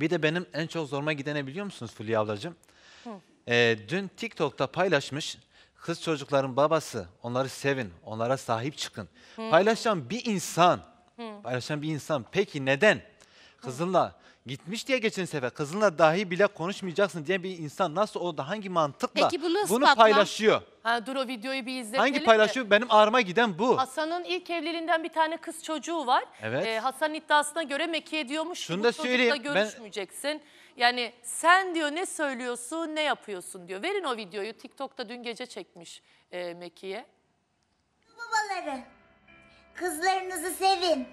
Bir de benim en çok zoruma gidene biliyor musunuz Fulya ablacığım? Ee, dün TikTok'ta paylaşmış kız çocukların babası onları sevin, onlara sahip çıkın. Paylaşan bir insan, paylaşan bir insan peki neden? Kızınla Gitmiş diye geçen sefer kızınla dahi bile konuşmayacaksın diye bir insan nasıl o da hangi mantıkla Peki bunu ispatla. paylaşıyor? Ha, dur o videoyu bir izletelim Hangi paylaşıyor? mi? Benim ağrıma giden bu. Hasan'ın ilk evliliğinden bir tane kız çocuğu var. Evet. Ee, Hasan'ın iddiasına göre Mekke'ye diyormuş ki Şunu da bu çocukla ben- görüşmeyeceksin. Yani sen diyor ne söylüyorsun ne yapıyorsun diyor. Verin o videoyu TikTok'ta dün gece çekmiş e, Mekke'ye. Babaları, kızlarınızı sevin.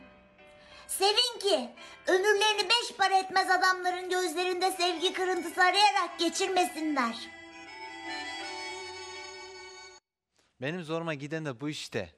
Sevin ki ömürlerini beş para etmez adamların gözlerinde sevgi kırıntısı arayarak geçirmesinler. Benim zoruma giden de bu işte.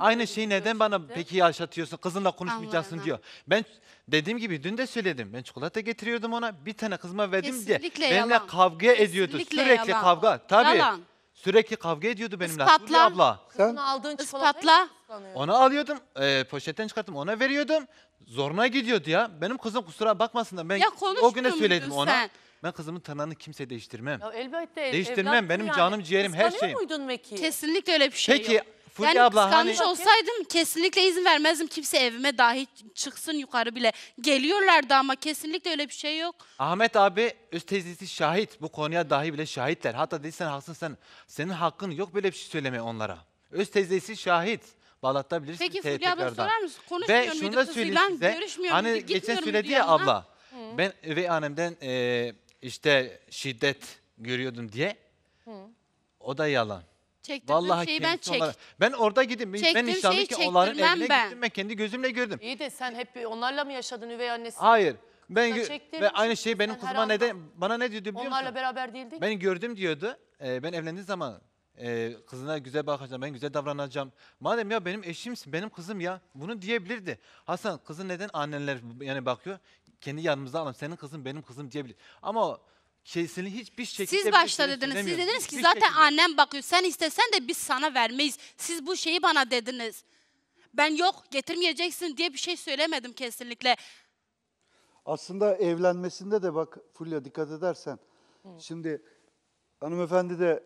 Aynı şeyi neden bana şimdi? peki yaşatıyorsun? Kızınla konuşmayacaksın Allah. diyor. Ben dediğim gibi dün de söyledim. Ben çikolata getiriyordum ona. Bir tane kızıma verdim diye. Kesinlikle Benimle kavga ediyordu. Kesinlikle Sürekli yalan. kavga. Tabii. Yalan. Sürekli kavga ediyordu benimle Ispatla. Hatırlıyor abla. Sen? aldığın çikolatayı Ispatla. mı Onu alıyordum, e, poşetten çıkarttım ona veriyordum. Zoruna gidiyordu ya. Benim kızım kusura bakmasın da ben Ya o güne söyledim ona. sen? Ben kızımın tırnağını kimse değiştirmem. Ya elbette ev- Değiştirmem, evlattır benim canım, ciğerim, her şeyim. muydun peki? Kesinlikle öyle bir şey Peki yok. Fulya yani abla, hani- kıskanmış hani- olsaydım kesinlikle izin vermezdim kimse evime dahi çıksın yukarı bile. Geliyorlardı ama kesinlikle öyle bir şey yok. Ahmet abi öz teyzesi şahit. Bu konuya dahi bile şahitler. Hatta değilsen haksın sen. Senin hakkın yok böyle bir şey söyleme onlara. Öz teyzesi şahit. Bağlatabilirsin Peki te- Fulya abla sorar mısın? Konuşmuyor Ve şunu muydu da söyleyeyim size. Görüşmüyor muydu? Hani geçen söyledi ya yanına? abla. Ben üvey annemden e, işte şiddet görüyordum diye. O da yalan. Çektirdiğim Vallahi şeyi ben çek. onlara- Ben orada gidip ben inşallah ki İslam'daki onların evine ben. gittim ben kendi gözümle gördüm. İyi de sen hep onlarla mı yaşadın üvey annesi? Hayır. Ben ve aynı şeyi benim sen her neden bana ne diyordu biliyor musun? Onlarla beraber değildik. Ben gördüm diyordu. e, ben evlendiğim zaman e, kızına güzel bakacağım, ben güzel davranacağım. Madem ya benim eşimsin, benim kızım ya. Bunu diyebilirdi. Hasan kızın neden anneler yani bakıyor? Kendi yanımıza alalım. Senin kızın benim kızım diyebilir. Ama o şeysini hiçbir şekilde... Siz başta dediniz. Siz dediniz ki hiçbir zaten şekilde. annem bakıyor. Sen istesen de biz sana vermeyiz. Siz bu şeyi bana dediniz. Ben yok getirmeyeceksin diye bir şey söylemedim kesinlikle. Aslında evlenmesinde de bak Fulya dikkat edersen. Şimdi hanımefendi de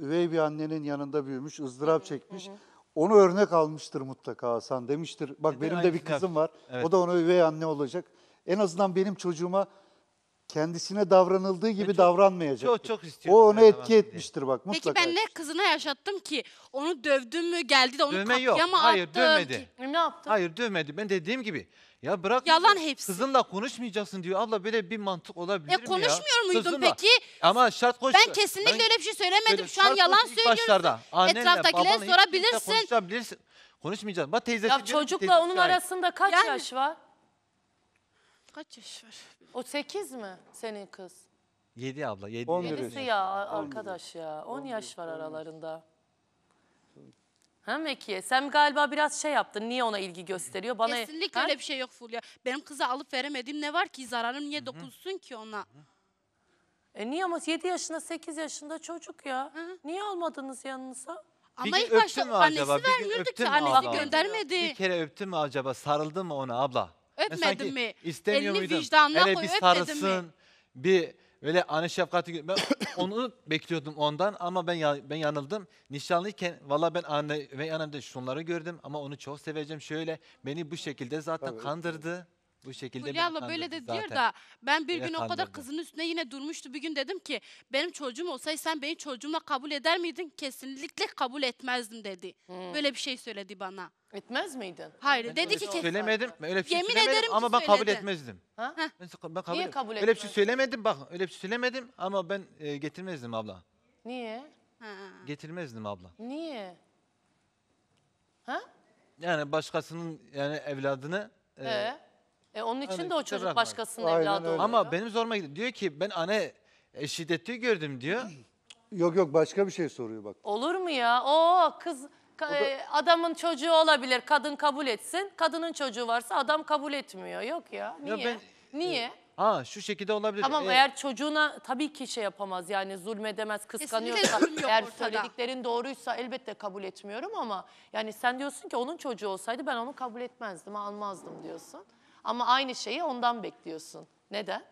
üvey bir annenin yanında büyümüş, ızdırap çekmiş. Onu örnek almıştır mutlaka Hasan demiştir. Bak e, benim de bir kızım var. Evet. O da ona üvey anne olacak. En azından benim çocuğuma kendisine davranıldığı gibi çok, davranmayacak. Çok çok istiyorum. O onu etki diye. etmiştir bak mutlaka. Peki ben ne kızına yaşattım ki? Onu dövdüm mü geldi de onu Dövme kapıya yok. mı Hayır, attım? Hayır dövmedi. Ki? Ne yaptın? Hayır dövmedi. Ben dediğim gibi ya bırak Yalan hepsi. kızınla konuşmayacaksın diyor. Abla böyle bir mantık olabilir e, mi ya? konuşmuyor muydun kızınla. peki? Ama şart koş. Ben kesinlikle ben, öyle bir şey söylemedim. Şu an yalan söylüyorsun. Annenle, Etraftakiler sorabilirsin. Konuşmayacaksın. Bak teyzesi ya çocukla onun arasında kaç yaş var? kaç yaş var? O 8 mi senin kız? 7 abla 7. On ya arkadaş ya. 10 yaş var aralarında. Ha Mekiye sen galiba biraz şey yaptın. Niye ona ilgi gösteriyor? Bana Kesinlikle Ha? öyle bir şey yok Fulya. Benim kıza alıp veremediğim ne var ki? Zararım niye dokunsun ki ona? E niye ama 7 yaşında 8 yaşında çocuk ya. Niye almadınız yanınıza? Ama ilk başta annesi Bir gün vermiyordu öptün ki. mü Annesi Allah? göndermedi. Bir kere öptü mü acaba? Sarıldı mı ona abla? Öpmedin mi? İstemiyor Elini muydun? vicdanına Hele koy, bir öpmedin sarılsın, mi? bir böyle anne şefkati gö- ben onu bekliyordum ondan ama ben ya- ben yanıldım. Nişanlıyken valla ben anne ve annemde şunları gördüm ama onu çok seveceğim şöyle beni bu şekilde zaten kandırdı. Bu şekilde Fulya abla böyle de diyor da ben bir gün o kadar kandırdı. kızın üstüne yine durmuştu. Bir gün dedim ki benim çocuğum olsaydı sen beni çocuğumla kabul eder miydin? Kesinlikle kabul etmezdim dedi. Hmm. Böyle bir şey söyledi bana. Etmez miydin? Hayır dedi ki ki Söylemedim. Öyle bir şey Yemin söylemedim ederim ama ben kabul etmezdim. Ha? Ben, ben kabul, Niye kabul Öyle bir şey söylemedim bak. Öyle bir şey söylemedim ama ben e, getirmezdim abla. Niye? Ha. Getirmezdim abla. Niye? Ha? Yani başkasının yani evladını e, e onun için Hani de o çocuk taraf başkasının Aynen evladı oluyor. Ama benim zoruma gidiyor. Diyor ki ben anne e, şiddeti gördüm diyor. Yok yok başka bir şey soruyor bak. Olur mu ya? Oo kız ka- e, adamın çocuğu olabilir. Kadın kabul etsin. Kadının çocuğu varsa adam kabul etmiyor. Yok ya. Niye? ben- Niye? E, ha şu şekilde olabilir. Tamam E, eğer çocuğuna tabii ki şey yapamaz yani zulmedemez kıskanıyorsa Kesinlikle eğer söylediklerin doğruysa elbette kabul etmiyorum ama yani sen diyorsun ki onun çocuğu olsaydı ben onu kabul etmezdim almazdım diyorsun. Ama aynı şeyi ondan bekliyorsun. Neden?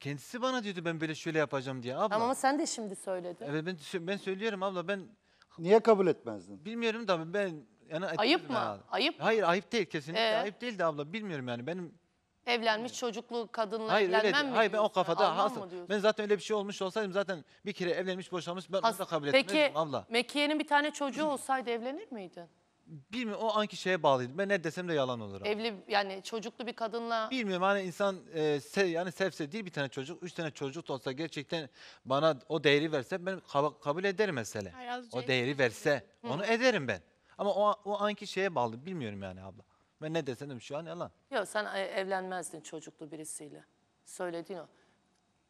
Kendisi bana diyordu ben böyle şöyle yapacağım diye abla. ama sen de şimdi söyledin. Evet ben ben söylüyorum abla ben Niye kabul etmezdin? bilmiyorum da ben yani Ayıp mı? herhalde. Ayıp. Hayır ayıp değil kesinlikle Ee? ayıp değil de abla bilmiyorum yani benim Evlenmiş çocuklu kadınla hayır evlenmem öyle mi? Hayır ben o kafada Almam mı hasıl. diyorsun? Ben zaten öyle bir şey olmuş olsaydım zaten bir kere evlenmiş boşalmış. ben onu da kabul etmezdim Peki abla. Mekiye'nin bir tane çocuğu olsaydı evlenir miydin? bilmiyorum o anki şeye bağlıydım. Ben ne desem de yalan olur. Evli yani çocuklu bir kadınla Bilmiyorum hani insan e, se, yani sevse değil bir tane çocuk, üç tane çocuk da olsa gerçekten bana o değeri verse ben kabul ederim mesele. O değeri verse onu ederim ben. Ama o, o anki şeye bağlı bilmiyorum yani abla. Ben ne desem şu an yalan. Yok sen e, evlenmezdin çocuklu birisiyle. Söylediğin o.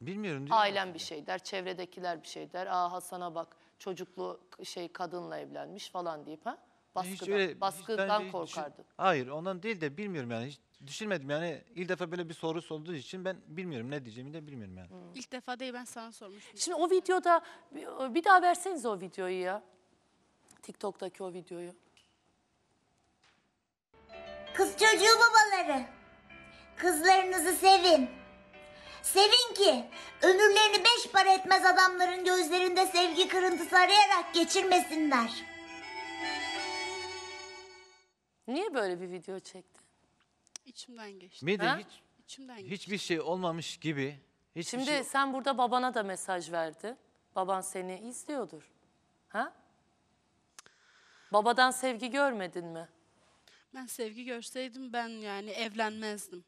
Bilmiyorum diyor. Ailen bir şey der, çevredekiler bir şey der. Aa Hasan'a bak çocuklu şey kadınla evlenmiş falan deyip ha. Baskıdan, hiç öyle, baskıdan hiç, korkardım. hayır ondan değil de bilmiyorum yani hiç düşünmedim yani ilk defa böyle bir soru sorduğu için ben bilmiyorum ne diyeceğimi de bilmiyorum yani. Hmm. İlk defa değil ben sana sormuştum. Şimdi o videoda bir daha verseniz o videoyu ya. TikTok'taki o videoyu. Kız çocuğu babaları. Kızlarınızı sevin. Sevin ki ömürlerini beş para etmez adamların gözlerinde sevgi kırıntısı arayarak geçirmesinler. Niye böyle bir video çektin? İçimden geçti. Mide Ha? hiç İçimden geçti. hiçbir şey olmamış gibi. Şimdi şey... sen burada babana da mesaj verdi. Baban seni izliyordur. Ha? Babadan sevgi görmedin mi? Ben sevgi görseydim ben yani evlenmezdim.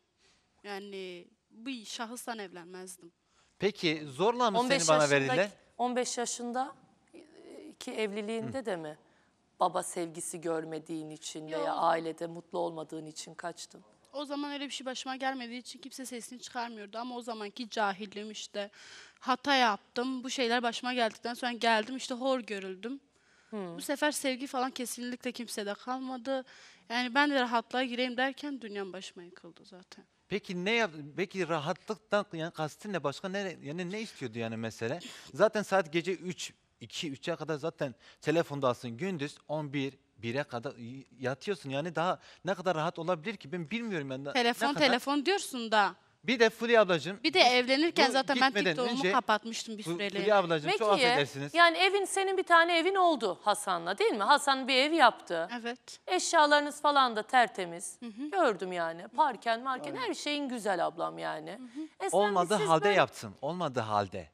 Yani bir şahıstan evlenmezdim. Peki zorla mı seni bana yaşındaki- verdiler? 15 yaşında ki evliliğinde de mi? baba sevgisi görmediğin için veya ailede mutlu olmadığın için kaçtın? O zaman öyle bir şey başıma gelmediği için kimse sesini çıkarmıyordu ama o zamanki cahilliğim işte hata yaptım. Bu şeyler başıma geldikten sonra geldim işte hor görüldüm. Hı. Bu sefer sevgi falan kesinlikle kimsede kalmadı. Yani ben de rahatlığa gireyim derken dünyam başıma yıkıldı zaten. Peki ne yaptı? peki rahatlıktan yani kastın ne başka ne yani ne istiyordu yani mesela Zaten saat gece 3 2-3'e kadar zaten telefondasın gündüz 11 1'e kadar yatıyorsun. Yani daha ne kadar rahat olabilir ki ben bilmiyorum. Yani telefon kadar... telefon diyorsun da. Bir de Fulya ablacığım. Bir de evlenirken zaten ben TikTok'umu kapatmıştım bir süreli. Fulya ablacığım Peki, çok affedersiniz. Yani evin senin bir tane evin oldu Hasan'la değil mi? Hasan bir ev yaptı. Evet. Eşyalarınız falan da tertemiz. Hı hı. Gördüm yani. Parken marken Aynen. her şeyin güzel ablam yani. Hı hı. E Olmadı halde böyle... yaptın. Olmadı halde.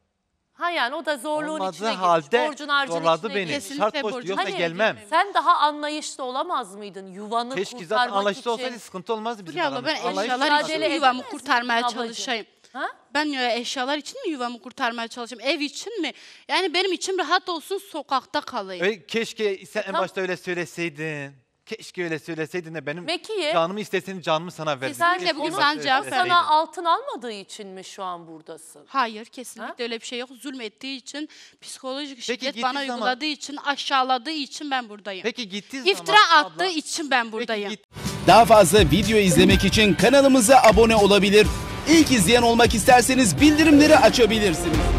Ha yani o da zorluğun Olmadığı içine halde gitmiş, borcun harcın zorladı içine beni. girmiş. Kesinlikle Şart borcu- koştu yoksa Hayır, hani gelmem. Sen daha anlayışlı olamaz mıydın yuvanı Teşkizat kurtarmak anlaştı için? olsaydı sıkıntı olmazdı bizim Hülya abla ben eşyalar için yuvamı kurtarmaya çalışayım? Ha? Ben e, eşyalar için mi yuvamı kurtarmaya çalışayım? Ev için mi? Yani benim içim rahat olsun sokakta kalayım. E, keşke sen e, en başta öyle söyleseydin. Keşke öyle söyleseydin de benim Mekiye- canımı istesin canımı sana verdim. Sen de Keşke bugün- bana cevap sana altın almadığı için mi şu an buradasın? Hayır kesinlikle öyle bir şey yok. Zulmettiği için, psikolojik şiddet bana zaman- uyguladığı için, aşağıladığı için ben buradayım. Peki gittiği zaman İftira abla- attığı için ben Peki buradayım. git- Daha fazla video izlemek için kanalımıza abone olabilir. İlk izleyen olmak isterseniz bildirimleri açabilirsiniz.